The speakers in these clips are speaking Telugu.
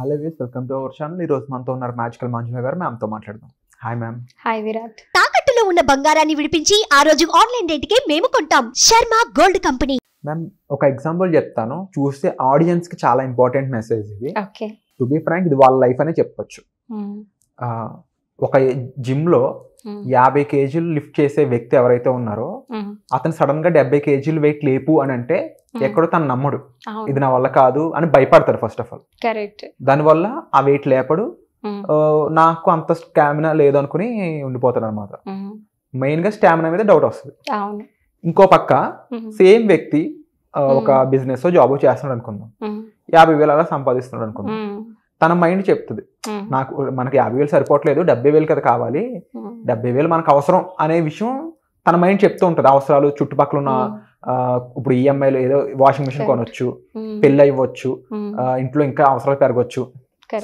హలో వీస్ వెల్కమ్ టు అవర్ ఛానల్ ఈ రోజు మనతో ఉన్నారు మ్యాజికల్ మంజుల గారు మ్యామ్తో మాట్లాడదాం హాయ్ మ్యామ్ హాయ్ విరాట్ తాకట్టులో ఉన్న బంగారాన్ని విడిపించి ఆ రోజు ఆన్లైన్ రేటుకే మేము కొంటాం శర్మ గోల్డ్ కంపెనీ మ్యామ్ ఒక ఎగ్జాంపుల్ చెప్తాను చూస్తే ఆడియన్స్ కి చాలా ఇంపార్టెంట్ మెసేజ్ ఇది ఓకే టు బి ఫ్రాంక్ ఇది వాళ్ళ లైఫ్ అనే చెప్పొచ్చు hmm. ఒక జిమ్ లో hmm. యాభై కేజీలు లిఫ్ట్ చేసే వ్యక్తి ఎవరైతే ఉన్నారో hmm. అతను సడన్ గా డెబ్బై కేజీలు వెయిట్ లేపు అని అంటే ఎక్కడో తను నమ్మడు ఇది నా వల్ల కాదు అని భయపడతాడు ఫస్ట్ ఆఫ్ ఆల్ కరెక్ట్ దానివల్ల ఆ వెయిట్ లేపడు నాకు అంత స్టామినా లేదు అనుకుని ఉండిపోతాడు అనమాట మెయిన్ గా స్టామినా మీద డౌట్ వస్తుంది ఇంకో పక్క సేమ్ వ్యక్తి ఒక బిజినెస్ జాబ్ చేస్తున్నాడు అనుకుందాం యాభై వేలు అలా సంపాదిస్తున్నాడు అనుకుందాం తన మైండ్ చెప్తుంది నాకు మనకి యాభై వేలు సరిపోవట్లేదు డెబ్బై వేలు కదా కావాలి డెబ్బై వేలు మనకు అవసరం అనే విషయం తన మైండ్ చెప్తూ ఉంటుంది అవసరాలు చుట్టుపక్కల ఉన్న ఇప్పుడు ఈఎంఐలు e ఏదో వాషింగ్ మిషన్ కొనొచ్చు hmm. పెళ్ళి అవ్వచ్చు hmm. ఇంట్లో ఇంకా అవసరాలు పెరగొచ్చు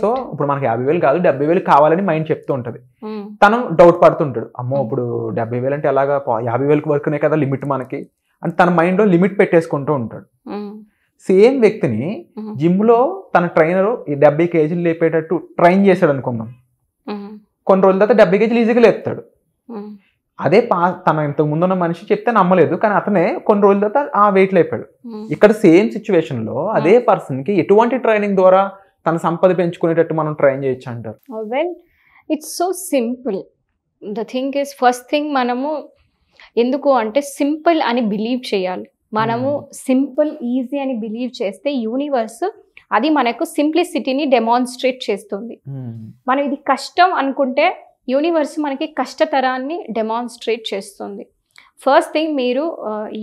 సో ఇప్పుడు మనకి యాభై వేలు కాదు డెబ్బై వేలు కావాలని మైండ్ చెప్తూ ఉంటది hmm. తను డౌట్ పడుతుంటాడు అమ్మో ఇప్పుడు డెబ్బై వేలు అంటే ఎలాగా యాభై వేలకు వరకునే కదా లిమిట్ మనకి అంటే తన లో లిమిట్ పెట్టేసుకుంటూ ఉంటాడు సేమ్ వ్యక్తిని జిమ్ లో తన ట్రైనర్ డెబ్బై కేజీలు లేపేటట్టు ట్రైన్ చేశాడు అనుకుందాం కొన్ని రోజుల తర్వాత డెబ్బై కేజీలు ఈజీగా లేపుతాడు అదే పా తన ఇంతకు ముందున్న మనిషి చెప్తే నమ్మలేదు కానీ అతనే కొన్ని రోజుల తర్వాత ఆ వెయిట్లో అయిపోయాడు ఇక్కడ సేమ్ సిచ్యువేషన్లో అదే పర్సన్కి ఎటువంటి ట్రైనింగ్ ద్వారా తన సంపద పెంచుకునేటట్టు మనం ట్రైన్ చేయొచ్చు అంటారు well it's so simple the thing is first thing మనము ఎందుకు అంటే సింపుల్ అని బిలీవ్ చేయాలి మనము సింపుల్ ఈజీ అని బిలీవ్ చేస్తే యూనివర్స్ అది మనకు సింప్లిసిటీని డెమాన్స్ట్రేట్ చేస్తుంది మనం ఇది కష్టం అనుకుంటే యూనివర్స్ మనకి కష్టతరాన్ని డెమాన్స్ట్రేట్ చేస్తుంది ఫస్ట్ థింగ్ మీరు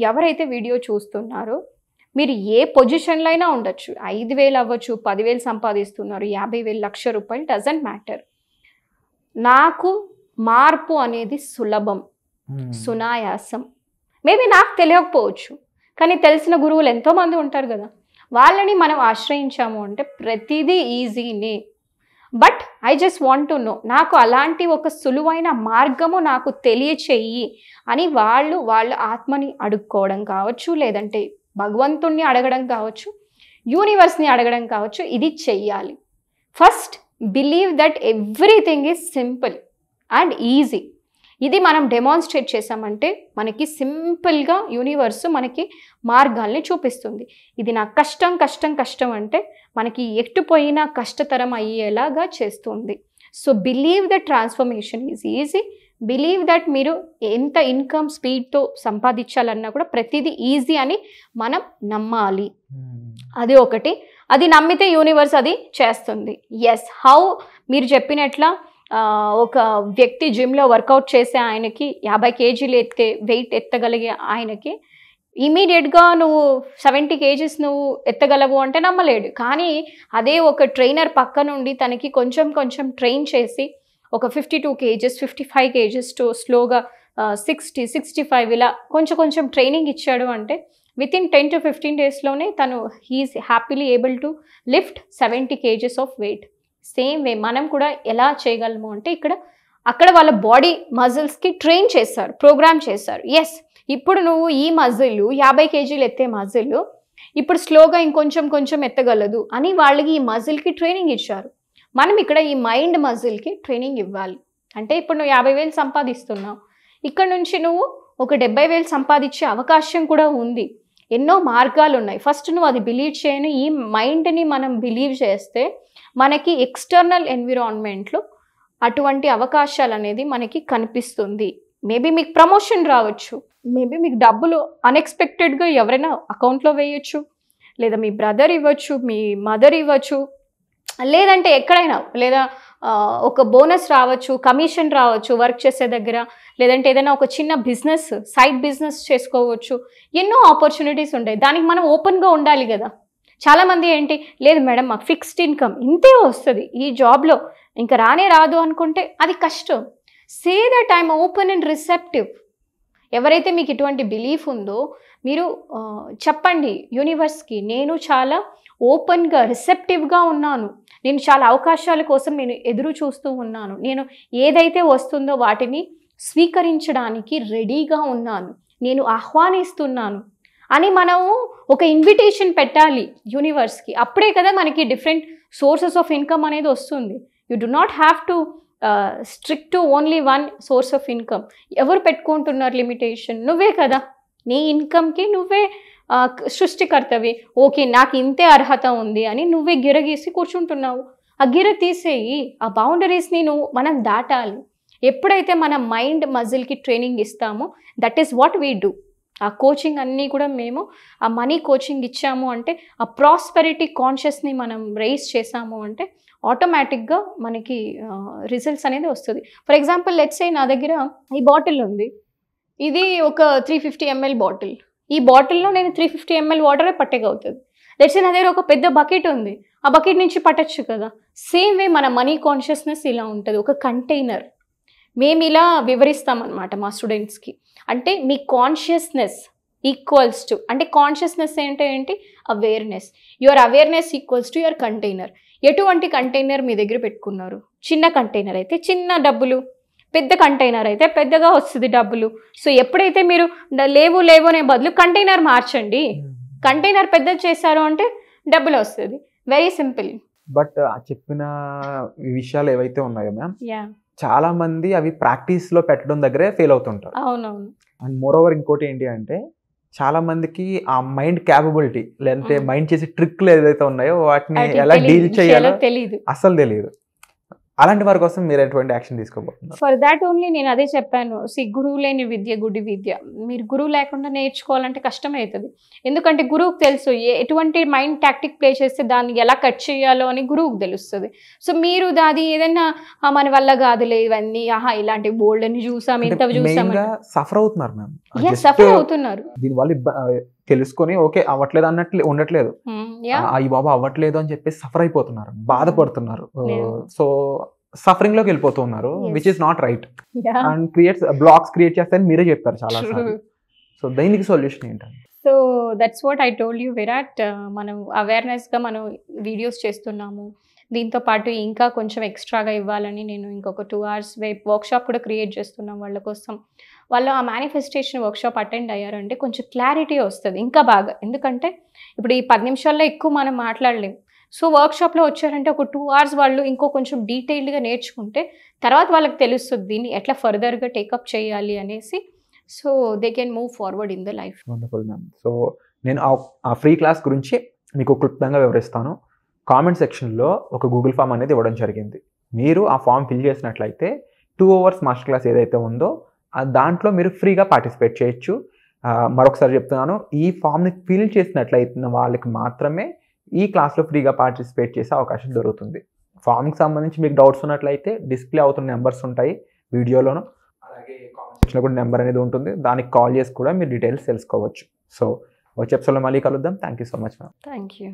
ఎవరైతే వీడియో చూస్తున్నారో మీరు ఏ పొజిషన్లో అయినా ఉండొచ్చు ఐదు వేలు అవ్వచ్చు పదివేలు సంపాదిస్తున్నారు యాభై వేలు లక్ష రూపాయలు డజంట్ మ్యాటర్ నాకు మార్పు అనేది సులభం hmm. సునాయాసం మేబీ నాకు తెలియకపోవచ్చు కానీ తెలిసిన గురువులు ఎంతోమంది ఉంటారు కదా వాళ్ళని మనం ఆశ్రయించాము అంటే ప్రతిదీ ఈజీనే but I just want to know నాకు అలాంటి ఒక సులువైన మార్గము నాకు తెలియచేయి అని వాళ్ళు వాళ్ళ ఆత్మని అడుక్కోవడం కావచ్చు లేదంటే భగవంతుణ్ణి అడగడం కావచ్చు యూనివర్స్ని అడగడం కావచ్చు ఇది చెయ్యాలి first believe that everything is simple and easy ఇది మనం డెమాన్స్ట్రేట్ చేసామంటే మనకి సింపుల్గా యూనివర్స్ మనకి మార్గాల్ని చూపిస్తుంది ఇది నా కష్టం కష్టం కష్టం అంటే మనకి ఎట్టుపోయినా కష్టతరం అయ్యేలాగా చేస్తుంది so believe the transformation is easy believe that మీరు ఎంత ఇన్కమ్ స్పీడ్తో సంపాదించాలన్నా కూడా ప్రతిదీ ఈజీ అని మనం నమ్మాలి hmm. అది ఒకటి అది నమ్మితే యూనివర్స్ అది చేస్తుంది ఎస్ హౌ మీరు చెప్పినట్లా ఒక వ్యక్తి జిమ్లో వర్కౌట్ చేసే ఆయనకి యాభై కేజీలు ఎత్తే వెయిట్ ఎత్తగలిగే ఆయనకి ఇమీడియట్గా నువ్వు సెవెంటీ కేజీస్ నువ్వు ఎత్తగలవు అంటే నమ్మలేడు కానీ అదే ఒక ట్రైనర్ పక్క నుండి తనకి కొంచెం కొంచెం ట్రైన్ చేసి ఒక fifty two kgs fifty five kgs to స్లోగా సిక్స్టీ సిక్స్టీ ఫైవ్ ఇలా కొంచెం కొంచెం ట్రైనింగ్ ఇచ్చాడు అంటే వితిన్ టెన్ టు ఫిఫ్టీన్ డేస్లోనే తను he is happily able to lift seventy kgs of weight same way మనం కూడా ఎలా చేయగలము అంటే ఇక్కడ అక్కడ వాళ్ళ బాడీ మజిల్స్కి ట్రైన్ చేస్తారు ప్రోగ్రామ్ చేస్తారు ఎస్ ఇప్పుడు నువ్వు ఈ మజిల్ యాభై కేజీలు ఎత్తే మజిల్ ఇప్పుడు స్లోగా ఇంకొంచెం కొంచెం ఎత్తగలదు అని వాళ్ళకి ఈ మజిల్కి ట్రైనింగ్ ఇచ్చారు మనం ఇక్కడ ఈ మైండ్ మజిల్కి ట్రైనింగ్ ఇవ్వాలి అంటే ఇప్పుడు నువ్వు యాభై వేలు సంపాదిస్తున్నావు ఇక్కడ నుంచి నువ్వు ఒక డెబ్బై వేలు సంపాదించే అవకాశం కూడా ఉంది ఎన్నో మార్గాలు ఉన్నాయి ఫస్ట్ నువ్వు అది బిలీవ్ చేయను ఈ మైండ్ని మనం బిలీవ్ చేస్తే మనకి ఎక్స్టర్నల్ ఎన్విరాన్మెంట్లో అటువంటి అవకాశాలు అనేది మనకి కనిపిస్తుంది మేబీ మీకు ప్రమోషన్ రావచ్చు మేబీ మీకు డబ్బులు అన్ఎక్స్పెక్టెడ్గా ఎవరైనా అకౌంట్లో వేయచ్చు లేదా మీ బ్రదర్ ఇవ్వచ్చు మీ మదర్ ఇవ్వచ్చు లేదంటే ఎక్కడైనా లేదా ఒక బోనస్ రావచ్చు కమిషన్ రావచ్చు వర్క్ చేసే దగ్గర లేదంటే ఏదైనా ఒక చిన్న బిజినెస్ సైడ్ బిజినెస్ చేసుకోవచ్చు ఎన్నో ఆపర్చునిటీస్ ఉంటాయి దానికి మనం ఓపెన్గా ఉండాలి కదా చాలామంది ఏంటి లేదు మేడం మాకు ఫిక్స్డ్ ఇన్కమ్ ఇంతే వస్తుంది ఈ జాబ్లో ఇంకా రానే రాదు అనుకుంటే అది కష్టం say that I'm open and receptive ఎవరైతే మీకు ఇటువంటి బిలీఫ్ ఉందో మీరు చెప్పండి యూనివర్స్కి నేను చాలా ఓపెన్గా రిసెప్టివ్గా ఉన్నాను నేను చాలా అవకాశాల కోసం నేను ఎదురు చూస్తూ ఉన్నాను నేను ఏదైతే వస్తుందో వాటిని స్వీకరించడానికి రెడీగా ఉన్నాను నేను ఆహ్వానిస్తున్నాను అని మనము ఒక ఇన్విటేషన్ పెట్టాలి యూనివర్స్కి అప్పుడే కదా మనకి డిఫరెంట్ సోర్సెస్ ఆఫ్ ఇన్కమ్ అనేది వస్తుంది you do not have to strict only one source of income ఎవరు పెట్టుకుంటున్నారు లిమిటేషన్ నువ్వే కదా నీ ఇన్కమ్కి నువ్వే సృష్టికర్తవి ఓకే నాకు ఇంతే అర్హత ఉంది అని నువ్వే గిరగీసి కూర్చుంటున్నావు ఆ గిర తీసేయి ఆ బౌండరీస్ని నువ్వు మనం దాటాలి ఎప్పుడైతే మన మైండ్ మజిల్కి ట్రైనింగ్ ఇస్తామో that is what we do ఆ కోచింగ్ అన్నీ కూడా మేము ఆ మనీ కోచింగ్ ఇచ్చాము అంటే ఆ ప్రాస్పెరిటీ కాన్షియస్ని మనం రేస్ చేసాము అంటే ఆటోమేటిక్గా మనకి రిజల్ట్స్ అనేది వస్తుంది ఫర్ ఎగ్జాంపుల్ లెట్స్ నా దగ్గర ఈ బాటిల్ ఉంది ఇది ఒక త్రీ ఫిఫ్టీ ఎంఎల్ బాటిల్ ఈ బాటిల్లో నేను త్రీ ఫిఫ్టీ ఎంఎల్ వాటరే పట్టేగవుతుంది లెట్స్ నా దగ్గర ఒక పెద్ద బకెట్ ఉంది ఆ బకెట్ నుంచి పట్టచ్చు కదా సేమ్ వే మన మనీ కాన్షియస్నెస్ ఇలా ఉంటుంది ఒక కంటైనర్ మేము ఇలా వివరిస్తామన్నమాట మా స్టూడెంట్స్కి అంటే మీ కాన్షియస్నెస్ ఈక్వల్స్ టు అంటే కాన్షియస్నెస్ అంటే ఏంటి awareness your awareness equals to your container ఎటువంటి కంటైనర్ మీ దగ్గర పెట్టుకున్నారు చిన్న కంటైనర్ అయితే చిన్న డబ్బులు పెద్ద కంటైనర్ అయితే పెద్దగా వస్తుంది డబ్బులు సో ఎప్పుడైతే మీరు లేవు లేవు అనే బదులు కంటైనర్ మార్చండి కంటైనర్ hmm. పెద్దది చేశారు అంటే డబ్బులు వస్తుంది వెరీ సింపుల్ బట్ చెప్పిన విషయాలు ఏవైతే ఉన్నాయో మ్యామ్ చాలా మంది అవి ప్రాక్టీస్ లో పెట్టడం దగ్గరే ఫెయిల్ అవుతుంటారు అవునవును అండ్ మోర్ ఓవర్ ఇంకోటి ఏంటి అంటే చాలా మందికి ఆ మైండ్ క్యాపబిలిటీ లేదంటే మైండ్ hmm. చేసే ట్రిక్లు ఏదైతే ఉన్నాయో వాటిని ఎలా డీల్ చేయాలో తెలియదు అసలు తెలియదు అలాంటి వారి కోసం మీరు ఎటువంటి యాక్షన్ తీసుకోబోతున్నారు ఫర్ దాట్ ఓన్లీ నేను అదే చెప్పాను సి గురువు లేని విద్య గుడి విద్య మీరు గురువు లేకుండా నేర్చుకోవాలంటే కష్టమవుతుంది ఎందుకంటే గురువుకు తెలుసు ఎటువంటి మైండ్ టాక్టిక్ ప్లే చేస్తే దాన్ని ఎలా కట్ చేయాలో అని గురువుకు తెలుస్తుంది సో మీరు అది ఏదైనా మన వల్ల కాదులే ఇవన్నీ ఆహా ఇలాంటి బోల్డ్ అని చూసాం ఇంత చూసాం సఫర్ అవుతున్నారు సఫర్ అవుతున్నారు తెలుసుకొని ఓకే అవ్వట్లేదు అన్నట్లు ఉండట్లేదు అయ్యి బాబు అవ్వట్లేదు అని చెప్పి సఫర్ అయిపోతున్నారు బాధపడుతున్నారు సో సఫరింగ్ లోకి వెళ్ళిపోతూ ఉన్నారు which is not right and creates blocks create చేస్తారని మీరే చెప్పారు చాలా సో దైనికి సొల్యూషన్ ఏంటంటే so that's what I told you Virat మనం అవేర్నెస్గా మనం వీడియోస్ చేస్తున్నాము దీంతో పాటు ఇంకా కొంచెం ఎక్స్ట్రాగా ఇవ్వాలని నేను ఇంకొక టూ అవర్స్ వే వర్క్షాప్ కూడా క్రియేట్ చేస్తున్నాం వాళ్ళ కోసం వాళ్ళు ఆ మేనిఫెస్టేషన్ వర్క్షాప్ అటెండ్ అయ్యారంటే కొంచెం క్లారిటీ వస్తుంది ఇంకా బాగా ఎందుకంటే ఇప్పుడు ఈ పది నిమిషాల్లో ఎక్కువ మనం మాట్లాడలేము సో వర్క్షాప్లో వచ్చారంటే ఒక టూ అవర్స్ వాళ్ళు ఇంకో కొంచెం డీటెయిల్డ్గా నేర్చుకుంటే తర్వాత వాళ్ళకి తెలుస్తుంది దీన్ని ఎట్లా ఫర్దర్గా టేకప్ చేయాలి అనేసి so they can move forward in the life ma'am so నేను ఆ ఫ్రీ క్లాస్ గురించి మీకు క్లుప్తంగా వివరిస్తాను కామెంట్ సెక్షన్లో ఒక గూగుల్ ఫామ్ అనేది ఇవ్వడం జరిగింది మీరు ఆ ఫామ్ ఫిల్ చేసినట్లయితే టూ అవర్స్ మాస్టర్ క్లాస్ ఏదైతే ఉందో దాంట్లో మీరు ఫ్రీగా పార్టిసిపేట్ చేయొచ్చు మరొకసారి చెప్తున్నాను ఈ ఫామ్ని ఫిల్ చేసినట్లయితే వాళ్ళకి మాత్రమే ఈ క్లాస్లో ఫ్రీగా పార్టిసిపేట్ చేసే అవకాశం దొరుకుతుంది ఫామ్కి సంబంధించి మీకు డౌట్స్ ఉన్నట్లయితే డిస్ప్లే అవుతున్న నెంబర్స్ ఉంటాయి వీడియోలోను అలాగే కూడా నెంబర్ అనేది ఉంటుంది దానికి కాల్ చేసి కూడా మీరు డీటెయిల్స్ తెలుసుకోవచ్చు సో వచ్చే ఎపిసోడ్లో మళ్ళీ కలుద్దాం thank you so much ma'am thank you